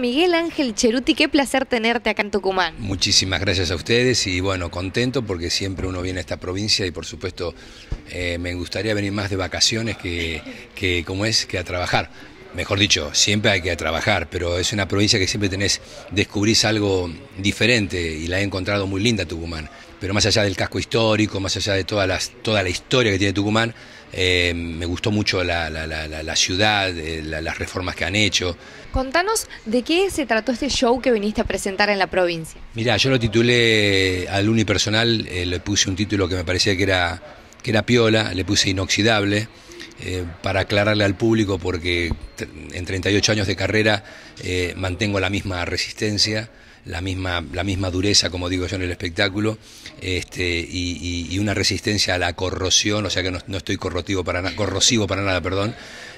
Miguel Ángel Cheruti, qué placer tenerte acá en Tucumán. Muchísimas gracias a ustedes y bueno, contento porque siempre uno viene a esta provincia y por supuesto eh, me gustaría venir más de vacaciones que, que como es que a trabajar mejor dicho, siempre hay que trabajar, pero es una provincia que siempre tenés, descubrís algo diferente y la he encontrado muy linda Tucumán. Pero más allá del casco histórico, más allá de toda la historia que tiene Tucumán, eh, me gustó mucho la, ciudad, eh, las reformas que han hecho. Contanos de qué se trató este show que viniste a presentar en la provincia. Mirá, yo lo titulé al unipersonal, eh, le puse un título que me parecía que era, que era piola, le puse inoxidable. Eh, para aclararle al público, porque en 38 años de carrera eh, mantengo la misma resistencia la misma, la misma dureza, como digo yo, en el espectáculo, este, y, una resistencia a la corrosión, o sea que no, estoy corrosivo para, corrosivo para nada, perdón.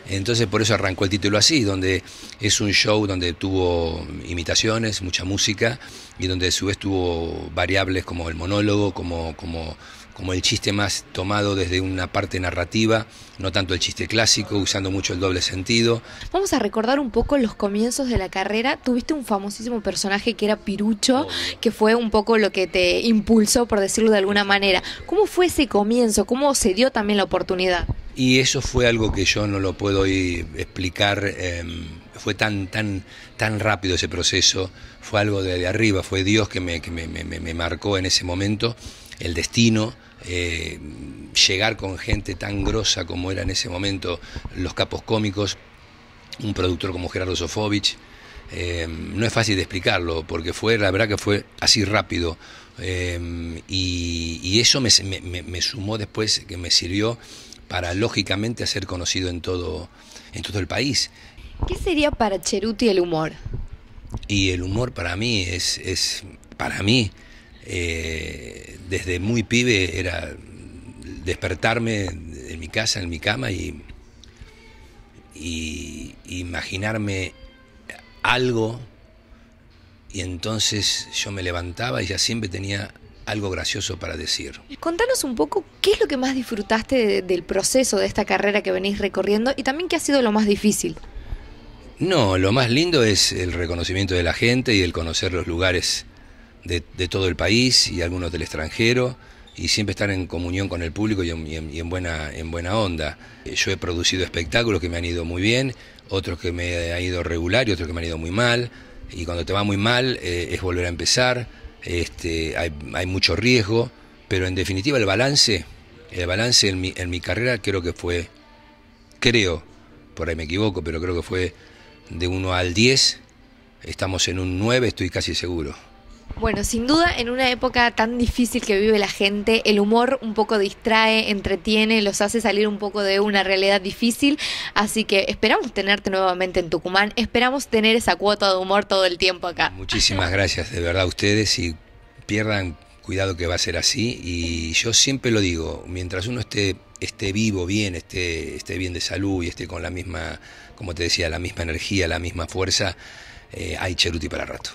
Entonces por eso arrancó el título así, donde es un show donde tuvo imitaciones, mucha música, y donde a su vez tuvo variables como el monólogo, como, como, como el chiste más tomado desde una parte narrativa, no tanto el chiste clásico, usando mucho el doble sentido. Vamos a recordar un poco los comienzos de la carrera. Tuviste un famosísimo personaje que era Pirucho, que fue un poco lo que te impulsó, por decirlo de alguna manera. ¿Cómo fue ese comienzo? ¿Cómo se dio también la oportunidad? Y eso fue algo que yo no lo puedo explicar. Em, fue tan, tan, rápido ese proceso. Fue algo de, arriba. Fue Dios que, me, marcó en ese momento el destino. Eh, llegar con gente tan grosa como era en ese momento los capos cómicos, un productor como Gerardo Sofovich, eh, no es fácil de explicarlo, porque fue, la verdad que fue así rápido. Eh, y, eso me, sumó después, que me sirvió para lógicamente ser conocido en todo, en todo el país. ¿Qué sería para Cheruti el humor? Y el humor para mí es, es para mí, eh, desde muy pibe era despertarme en mi casa, en mi cama y, y imaginarme algo y entonces yo me levantaba y ya siempre tenía algo gracioso para decir. Contanos un poco qué es lo que más disfrutaste del proceso de esta carrera que venís recorriendo y también qué ha sido lo más difícil. No, lo más lindo es el reconocimiento de la gente y el conocer los lugares de todo el país y algunos del extranjero y siempre estar en comunión con el público y en, buena, en buena onda. Eh, yo he producido espectáculos que me han ido muy bien, otros que me han ido regular y otros que me han ido muy mal. Y cuando te va muy mal eh, es volver a empezar, este, hay, mucho riesgo, pero en definitiva el balance, el balance en mi, en mi carrera creo que fue, creo, por ahí me equivoco, pero creo que fue de 1 al 10, estamos en un 9, estoy casi seguro. Bueno, sin duda, en una época tan difícil que vive la gente, el humor un poco distrae, entretiene, los hace salir un poco de una realidad difícil. Así que esperamos tenerte nuevamente en Tucumán. Esperamos tener esa cuota de humor todo el tiempo acá. Muchísimas gracias, de verdad, a ustedes. Y pierdan cuidado que va a ser así. Y yo siempre lo digo, mientras uno esté, esté vivo, bien, esté, esté bien de salud y esté con la misma, como te decía, la misma energía, la misma fuerza, eh, hay cheruti para rato.